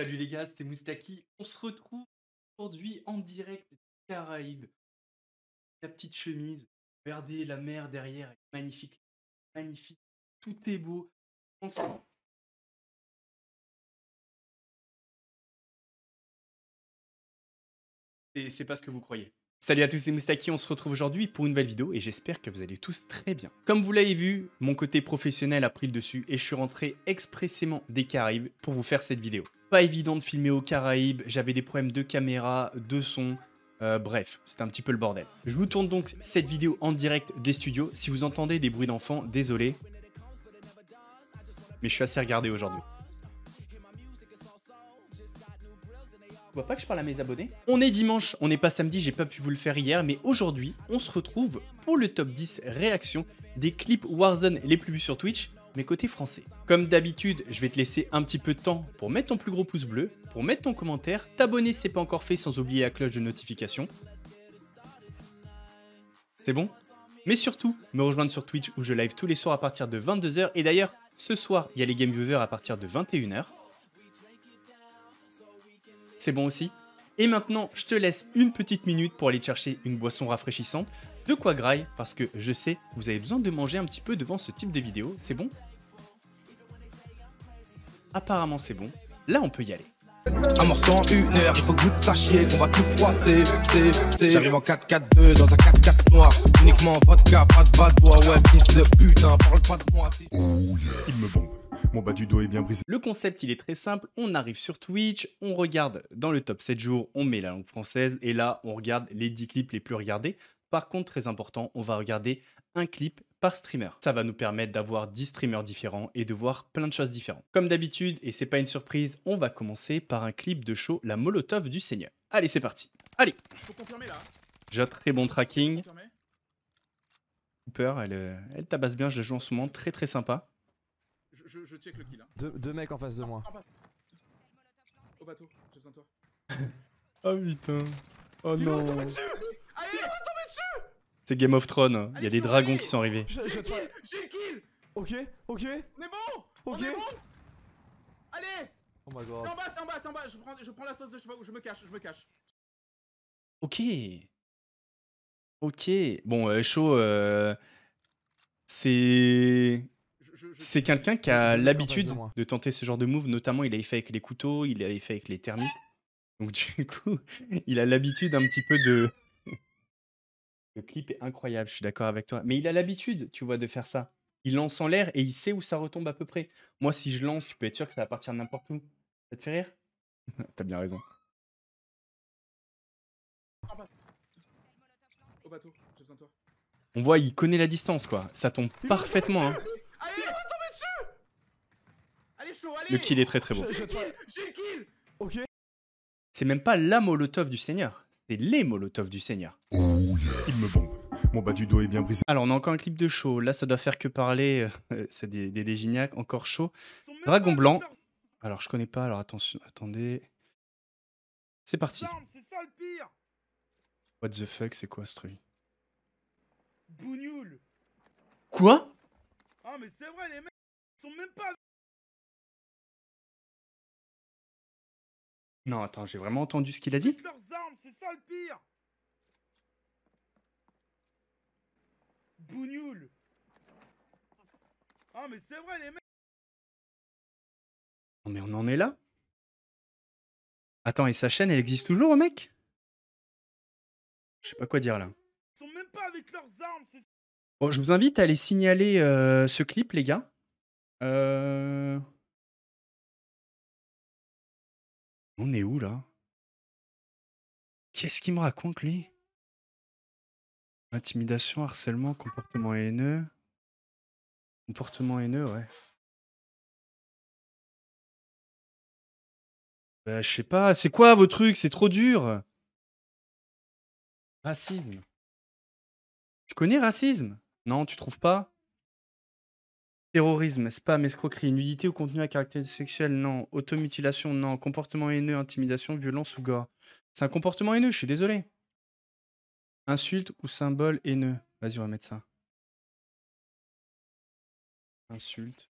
Salut les gars, c'était Moustaki. On se retrouve aujourd'hui en direct des Caraïbes. La petite chemise, regardez la mer derrière, magnifique, magnifique. Tout est beau. Et c'est pas ce que vous croyez. Salut à tous, c'est Moustaki, on se retrouve aujourd'hui pour une nouvelle vidéo et j'espère que vous allez tous très bien. Comme vous l'avez vu, mon côté professionnel a pris le dessus et je suis rentré expressément des Caraïbes pour vous faire cette vidéo. Pas évident de filmer aux Caraïbes, j'avais des problèmes de caméra, de son, euh, bref, c'était un petit peu le bordel. Je vous tourne donc cette vidéo en direct des studios, si vous entendez des bruits d'enfants, désolé, mais je suis assez regardé aujourd'hui. Tu vois pas que je parle à mes abonnés On est dimanche, on n'est pas samedi, j'ai pas pu vous le faire hier, mais aujourd'hui, on se retrouve pour le top 10 réactions des clips Warzone les plus vus sur Twitch, mais côté français. Comme d'habitude, je vais te laisser un petit peu de temps pour mettre ton plus gros pouce bleu, pour mettre ton commentaire, t'abonner si c'est pas encore fait sans oublier la cloche de notification. C'est bon Mais surtout, me rejoindre sur Twitch où je live tous les soirs à partir de 22h et d'ailleurs, ce soir, il y a les Game Viewers à partir de 21h c'est bon aussi. Et maintenant, je te laisse une petite minute pour aller chercher une boisson rafraîchissante, de quoi graille, parce que je sais, vous avez besoin de manger un petit peu devant ce type de vidéo, c'est bon Apparemment c'est bon, là on peut y aller. Un morceau en une heure, il faut que vous sachiez qu'on va tout froisser. J'arrive en 4-4-2 dans un 4-4 noir. Uniquement vodka, pas de bad ouais, fils de putain, parle pas de moi. Oh yeah. Il me bombe. Mon bas du dos est bien brisé. Le concept, il est très simple. On arrive sur Twitch, on regarde dans le top 7 jours, on met la langue française et là, on regarde les 10 clips les plus regardés. Par contre, très important, on va regarder un clip par streamer. Ça va nous permettre d'avoir 10 streamers différents et de voir plein de choses différentes. Comme d'habitude, et c'est pas une surprise, on va commencer par un clip de show La Molotov du Seigneur. Allez, c'est parti. Allez. J'ai très bon tracking. Cooper, elle, euh, elle tabasse bien, je la joue en ce moment, très très sympa je, check le kill. Hein. Deux, mecs en face de moi. Ah, Au bateau, j'ai besoin de toi. oh putain. Oh il non. tomber dessus Allez, il dessus C'est Game of Thrones, hein. il y a des dragons qui sont arrivés. J'ai le kill Ok, ok. On est bon Ok. On est bon Allez Oh my god. C'est en bas, c'est en bas, c'est en bas. Je prends, je prends la sauce de je sais pas où, je me cache, je me cache. Ok. Ok. Bon, euh, chaud. Euh... C'est c'est quelqu'un qui a l'habitude de tenter ce genre de move, notamment il l'a fait avec les couteaux, il l'a fait avec les termites. Donc du coup, il a l'habitude un petit peu de... Le clip est incroyable, je suis d'accord avec toi. Mais il a l'habitude, tu vois, de faire ça. Il lance en l'air et il sait où ça retombe à peu près. Moi, si je lance, tu peux être sûr que ça va partir n'importe où. Ça te fait rire T'as bien raison. On voit, il connaît la distance, quoi. Ça tombe parfaitement. Hein. Le kill est très très beau. C'est même pas la molotov du seigneur, c'est les molotov du seigneur. Oh, Il me Mon du dos est bien brisé. Alors on a encore un clip de chaud, là ça doit faire que parler, euh, euh, c'est des, des, encore chaud. Dragon blanc. Alors je connais pas, alors attention, attendez. C'est parti. What the fuck, c'est quoi ce truc Bougnoul. Quoi Non, attends, j'ai vraiment entendu ce qu'il a dit mais Non, mais on en est là Attends, et sa chaîne, elle existe toujours, mec Je sais pas quoi dire là. Bon, je vous invite à aller signaler euh, ce clip, les gars. Euh. On est où là Qu'est-ce qu'il me raconte lui Intimidation, harcèlement, comportement haineux. Comportement haineux, ouais. Bah, je sais pas, c'est quoi vos trucs C'est trop dur Racisme. Tu connais racisme Non, tu trouves pas Terrorisme, spam, escroquerie, nudité ou contenu à caractère sexuel, non. Automutilation, non. Comportement haineux, intimidation, violence ou gore. C'est un comportement haineux, je suis désolé. Insulte ou symbole haineux. Vas-y, on va mettre ça. Insulte.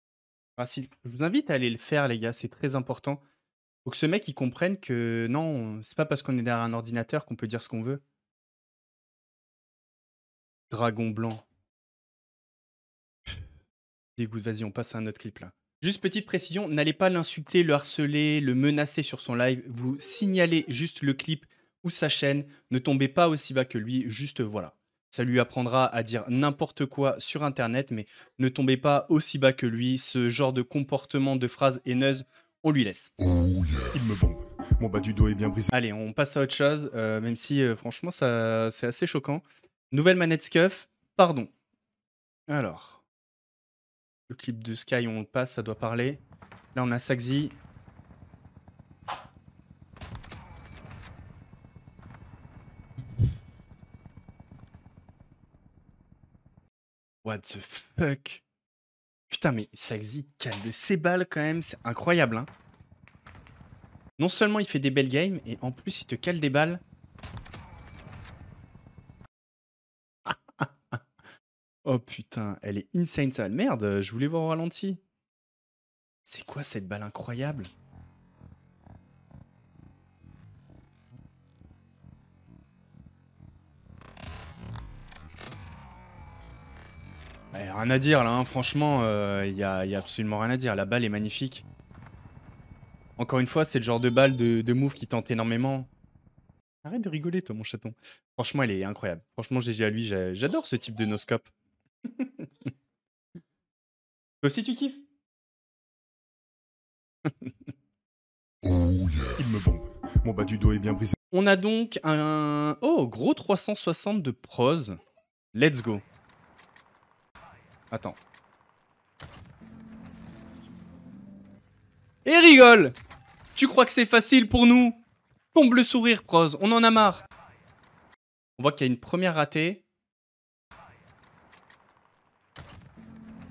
Ah, je vous invite à aller le faire, les gars, c'est très important. Faut que ce mec, il comprenne que non, c'est pas parce qu'on est derrière un ordinateur qu'on peut dire ce qu'on veut. Dragon blanc. Dégoûte, vas-y, on passe à un autre clip là. Juste petite précision, n'allez pas l'insulter, le harceler, le menacer sur son live. Vous signalez juste le clip ou sa chaîne. Ne tombez pas aussi bas que lui, juste voilà. Ça lui apprendra à dire n'importe quoi sur Internet, mais ne tombez pas aussi bas que lui. Ce genre de comportement, de phrase haineuse, on lui laisse. Oh Il me bombe. Mon bas du dos est bien brisé. Allez, on passe à autre chose, euh, même si euh, franchement, ça, c'est assez choquant. Nouvelle manette Scuff, pardon. Alors. Le clip de Sky, on le passe, ça doit parler. Là, on a Saxi. What the fuck Putain, mais Saxy cale de ses balles quand même, c'est incroyable. Hein non seulement il fait des belles games, et en plus il te cale des balles Oh putain, elle est insane ça. Merde, je voulais voir au ralenti. C'est quoi cette balle incroyable eh, rien à dire là, hein. franchement, il euh, y a, absolument rien à dire. La balle est magnifique. Encore une fois, c'est le genre de balle de, de move qui tente énormément. Arrête de rigoler, toi, mon chaton. Franchement, elle est incroyable. Franchement, GG à lui, j'adore ce type de noscope. Toi aussi, tu kiffes oh, Mon bas du dos est bien brisé. On a donc un. Oh, gros 360 de prose. Let's go. Attends. Et eh, rigole Tu crois que c'est facile pour nous Tombe le sourire, prose, on en a marre. On voit qu'il y a une première ratée.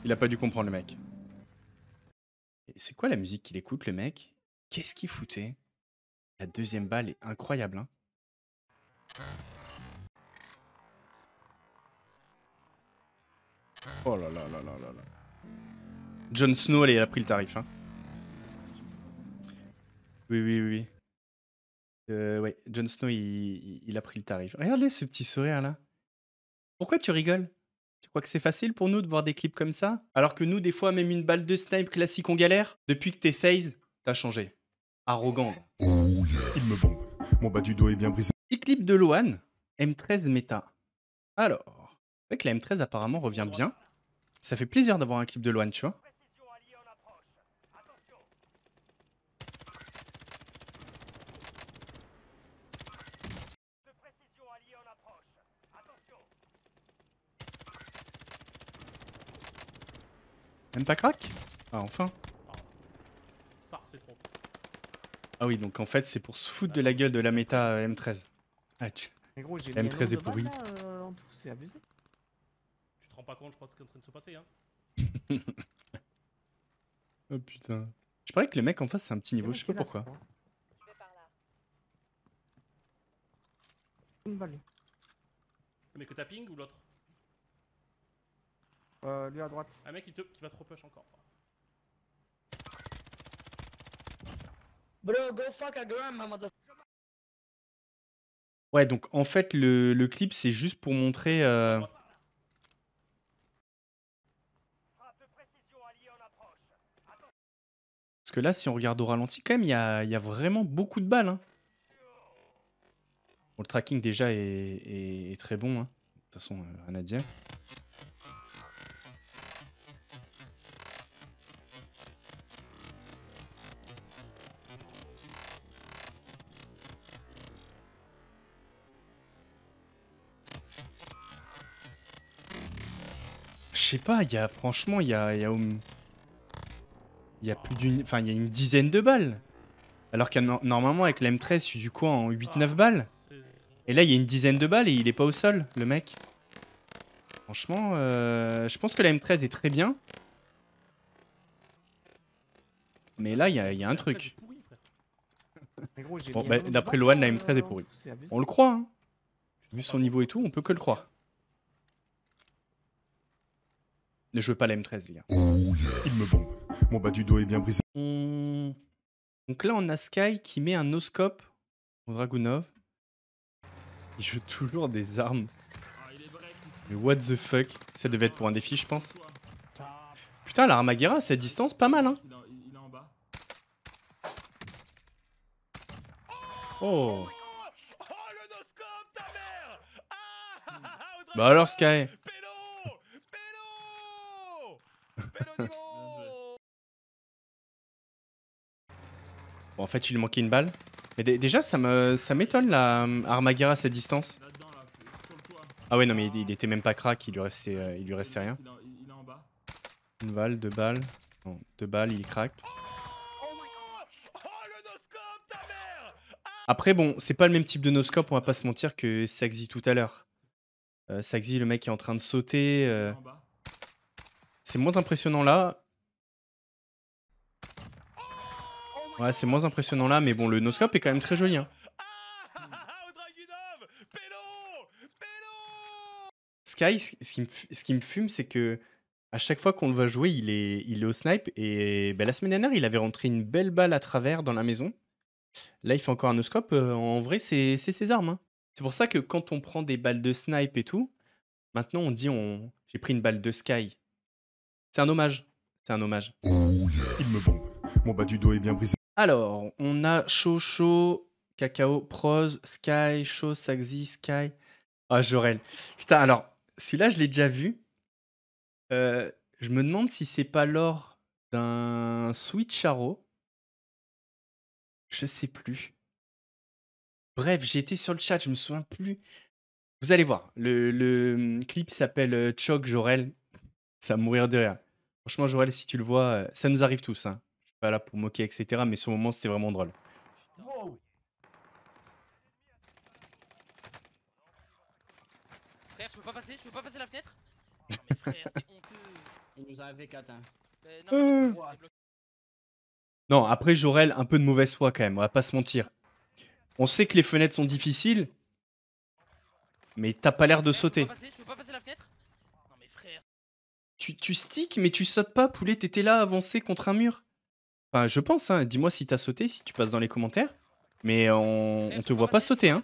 Il a pas dû comprendre le mec. C'est quoi la musique qu'il écoute, le mec Qu'est-ce qu'il foutait La deuxième balle est incroyable, hein Oh là là là là là là. Jon Snow, allez, a pris le tarif, hein. Oui, oui, oui. Euh, ouais, Jon Snow, il, a pris le tarif. Regardez ce petit sourire, là. Pourquoi tu rigoles que c'est facile pour nous de voir des clips comme ça. Alors que nous, des fois, même une balle de snipe classique, on galère. Depuis que t'es phase, t'as changé. Arrogant. Oh, Il me bombe. Mon bas du dos est bien brisé. clip de Loan, M13 Meta. Alors, avec la M13 apparemment revient bien. Ça fait plaisir d'avoir un clip de Loan, tu vois. Même pas crack Ah enfin Ça c'est trop. Ah oui donc en fait c'est pour se foutre de la gueule de la méta euh, M13. Ah, M13 est pourri. Euh, c'est abusé. Tu te rends pas compte je crois de ce qui est en train de se passer hein. oh putain. Je parie que le mec en face c'est un petit niveau, je sais pas pourquoi. Une Mais que t'as ping ou l'autre euh, lui à droite. Un mec qui, te... qui va trop push encore. go fuck a Ouais, donc en fait, le, le clip, c'est juste pour montrer. Euh, Parce que là, si on regarde au ralenti, quand même, il y a, y a, vraiment beaucoup de balles. Hein. Bon, le tracking déjà est, est, très bon. Hein. De toute façon, euh, rien à dire. Je sais pas, il y a franchement, il y a, y y a plus d'une. Enfin, il y a une dizaine de balles. Alors que normalement, avec la M13, je suis du coup en 8-9 balles. Et là, il y a une dizaine de balles et il est pas au sol, le mec. Franchement, euh, je pense que la M13 est très bien. Mais là, il y, a un truc. Bon, bah, d'après Lohan, hein, la M13 est pourrie. On le croit, hein. Vu son niveau et tout, on peut que le croire. Ne joue pas la M13, les gars. Oh Il me bombe. Mon bas du dos est bien brisé. Donc là, on a Sky qui met un noscope au Dragunov. Il joue toujours des armes. Mais what the fuck Ça devait être pour un défi, je pense. Putain, la à cette distance, pas mal, hein Oh, oh ah, ah, ah, Bah alors, Sky Bon, en fait, il lui manquait une balle. Mais déjà, ça m'étonne, la euh, Armaguerra à cette distance. Ah ouais, non, mais il, était même pas crack, il lui restait, euh, il lui restait rien. Une balle, deux balles. deux balles, il crack. Après, bon, c'est pas le même type de noscope, on va pas se mentir, que Saxy tout à l'heure. Euh, Saxy le mec est en train de sauter. C'est moins impressionnant là. Ouais, c'est moins impressionnant là, mais bon, le noscope est quand même très joli. Hein. Ah, Sky, ce qui me fume, c'est que à chaque fois qu'on le voit jouer, il est, il est au snipe. Et ben, la semaine dernière, il avait rentré une belle balle à travers dans la maison. Là, il fait encore un noscope. Euh, en vrai, c'est ses armes. Hein. C'est pour ça que quand on prend des balles de snipe et tout, maintenant on dit on... j'ai pris une balle de Sky. C'est un hommage. C'est un hommage. Oh, il me bombe. Mon bas du dos est bien brisé. Alors, on a Chocho, Cacao, Prose, Sky, Cho, Saxi, Sky. Ah, Jorel. Putain, alors, celui-là, je l'ai déjà vu. Euh, je me demande si c'est pas l'or d'un Sweet Charo. Je sais plus. Bref, j'étais sur le chat, je me souviens plus. Vous allez voir, le, le hum, clip s'appelle euh, Choc Jorel. Ça va mourir de rire. Franchement, Jorel, si tu le vois, euh, ça nous arrive tous. Hein pas là pour moquer, etc. Mais ce moment, c'était vraiment drôle. Frère, je peux pas passer, je peux pas passer la fenêtre Non mais frère, c'est honteux. Il nous a AV4, hein. Euh, non, après Jorel, un peu de mauvaise foi quand même, on va pas se mentir. On sait que les fenêtres sont difficiles, mais t'as pas l'air de sauter. Je peux pas passer, la fenêtre Non mais frère. Tu, tu stick, mais tu sautes pas, poulet, t'étais là avancé contre un mur. Bah, je pense, hein. dis-moi si t'as sauté, si tu passes dans les commentaires. Mais on, eh, ne te voit pas sauter, hein.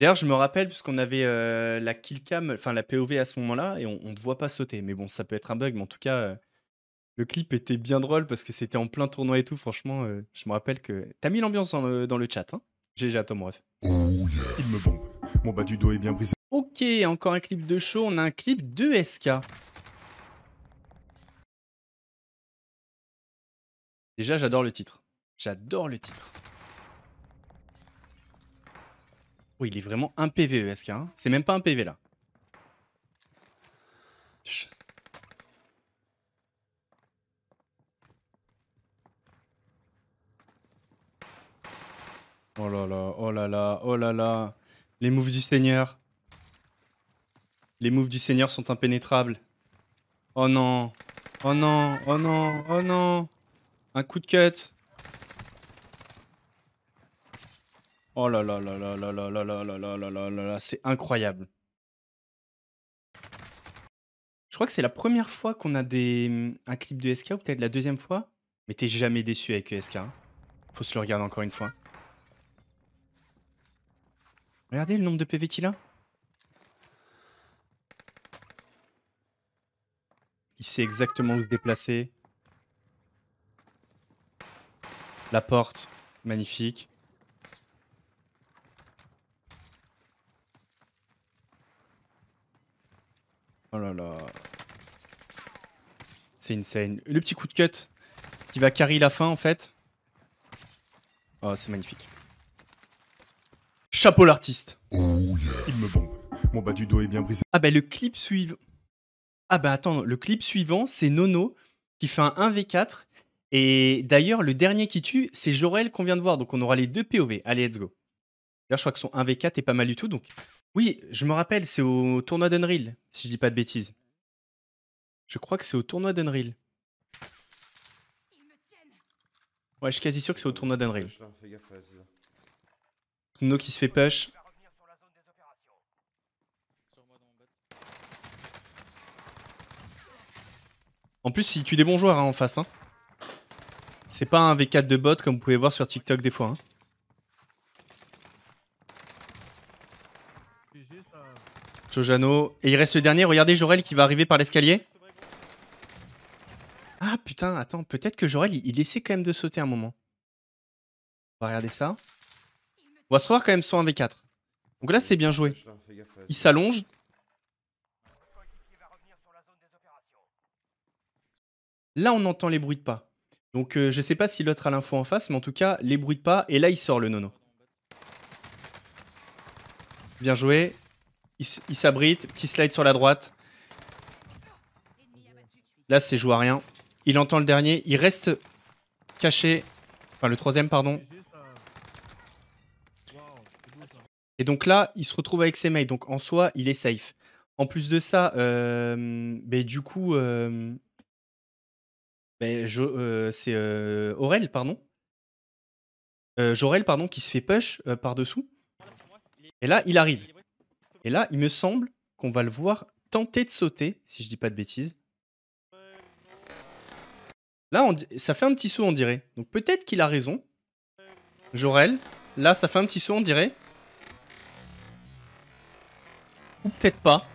D'ailleurs, je me rappelle, puisqu'on avait euh, la enfin la POV à ce moment-là, et on ne te voit pas sauter. Mais bon, ça peut être un bug, mais en tout cas, euh, le clip était bien drôle parce que c'était en plein tournoi et tout. Franchement, euh, je me rappelle que. T'as mis l'ambiance dans le, chat, hein GG à Tom Ref. Oh, Il me bombe. Mon bas du dos est bien brisé. Ok, encore un clip de show. On a un clip de SK. Déjà, j'adore le titre. J'adore le titre. oh, il est vraiment un PVE, SK. Hein. C'est même pas un PV e, là. Oh là là, oh là là, oh là là. Les moves du Seigneur. Les moves du Seigneur sont impénétrables. Oh non. Oh non. Oh non. Oh non. Un coup de cut. Oh là là là là là là là là là là là là là C'est incroyable. Je crois que c'est la première fois qu'on a des... un clip de SK ou peut-être la deuxième fois. Mais t'es jamais déçu avec SK. Faut se le regarder encore une fois. Regardez le nombre de PV qu'il a. Il sait exactement où se déplacer. La porte, magnifique. Oh là là. C'est insane. Le petit coup de cut qui va carry la fin en fait. Oh, c'est magnifique. Chapeau l'artiste. Oh Il me bombe. Mon bas du dos est bien brisé. Ah ben le clip suivant. Ah bah attends, le clip suivant, c'est Nono qui fait un 1v4. Et d'ailleurs, le dernier qui tue, c'est Jorel qu'on vient de voir. Donc on aura les deux POV. Allez, let's go. d'ailleurs je crois que son 1v4 est pas mal du tout. Donc oui, je me rappelle, c'est au tournoi d'Unreal, si je dis pas de bêtises. Je crois que c'est au tournoi d'Unreal. Ouais, je suis quasi sûr que c'est au tournoi d'Unreal. Nono qui se fait push. En plus, il tue des bons joueurs hein, en face. Hein. C'est pas un V4 de bot comme vous pouvez voir sur TikTok des fois. Hein. Jojano. Et il reste le dernier. Regardez Jorel qui va arriver par l'escalier. Ah putain, attends. Peut-être que Jorel, il, essaie quand même de sauter un moment. On va regarder ça. On va se revoir quand même sur un V4. Donc là, c'est bien joué. Il s'allonge. Là, on entend les bruits de pas. Donc, euh, je ne sais pas si l'autre a l'info en face, mais en tout cas, les bruits de pas. Et là, il sort le nono. Bien joué. Il, s'abrite. Petit slide sur la droite. Là, c'est joué à rien. Il entend le dernier. Il reste caché. Enfin, le troisième, pardon. Et donc là, il se retrouve avec ses mails. Donc en soi, il est safe. En plus de ça, euh, ben, du coup, euh, je, euh, c'est euh, Aurel, pardon. Euh, Jorel, pardon, qui se fait push par-dessous. Et là, il arrive. Et là, il me semble qu'on va le voir tenter de sauter, si je dis pas de bêtises. Là, ça fait un petit saut, on dirait. Donc peut-être qu'il a raison. Jorel, là, ça fait un petit saut, on dirait. Ou peut-être pas.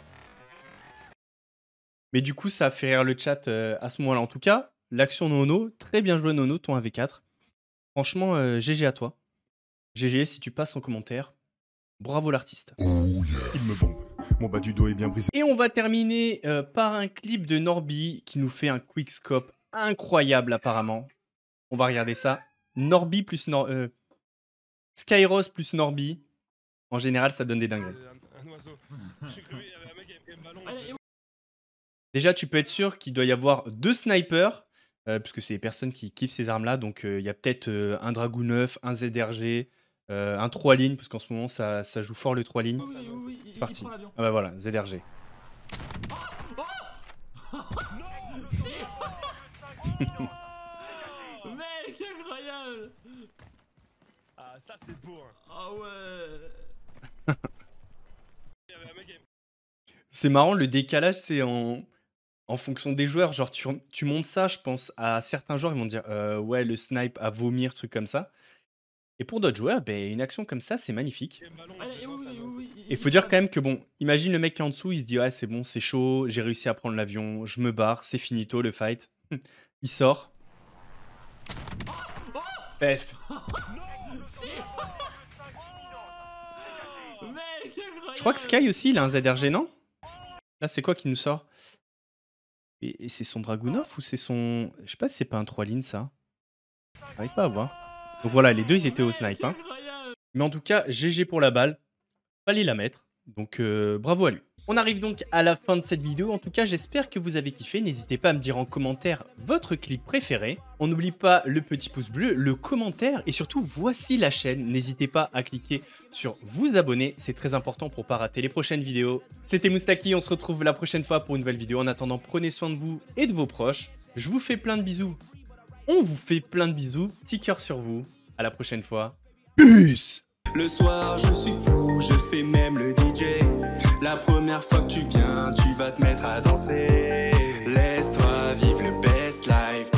Mais du coup, ça fait rire le chat à ce moment-là. En tout cas, L'action Nono, très bien joué Nono, ton v 4 Franchement, GG euh, à toi. GG si tu passes en commentaire. Bravo l'artiste. Oh Il me bombe. est Et on va terminer euh, par un clip de Norby qui nous fait un quick scope incroyable apparemment. On va regarder ça. Norby plus euh, Skyros plus Norby. En général, ça donne des dingueries. Déjà, tu peux être sûr qu'il doit y avoir deux snipers parce puisque c'est les personnes qui kiffent ces armes-là. Donc il y a peut-être un Dragoon 9, un ZRG, un 3 lignes, parce qu'en ce moment ça, joue fort le 3 lignes. c'est parti. ah bah voilà, ZRG. Mec, Ah ça c'est beau Ah ouais C'est marrant, le décalage c'est en en fonction des joueurs. Genre, tu, montes ça, je pense à certains joueurs, ils vont dire ouais, le snipe à vomir, truc comme ça. Et pour d'autres joueurs, une action comme ça, c'est magnifique. Et faut dire quand même que, bon, imagine le mec qui est en dessous, il se dit Ouais, c'est bon, c'est chaud, j'ai réussi à prendre l'avion, je me barre, c'est finito le fight. il sort. F. Je crois que Sky aussi, il a un ZRG, non Là, c'est quoi qui nous sort et, c'est son Dragunov ou c'est son... Je sais pas si c'est pas un 3 lignes ça. J'arrive pas à voir. Donc voilà, les deux, ils étaient au snipe. Hein. Mais en tout cas, GG pour la balle. Fallait la mettre. Donc euh, bravo à lui. On arrive donc à la fin de cette vidéo, en tout cas j'espère que vous avez kiffé, n'hésitez pas à me dire en commentaire votre clip préféré. On n'oublie pas le petit pouce bleu, le commentaire et surtout voici la chaîne, n'hésitez pas à cliquer sur vous abonner, c'est très important pour pas rater les prochaines vidéos. C'était Moustaki, on se retrouve la prochaine fois pour une nouvelle vidéo, en attendant prenez soin de vous et de vos proches, je vous fais plein de bisous, on vous fait plein de bisous, petit cœur sur vous, à la prochaine fois, peace le soir, je suis tout, je fais même le DJ. La première fois que tu viens, tu vas te mettre à danser. Laisse-toi vivre le best life.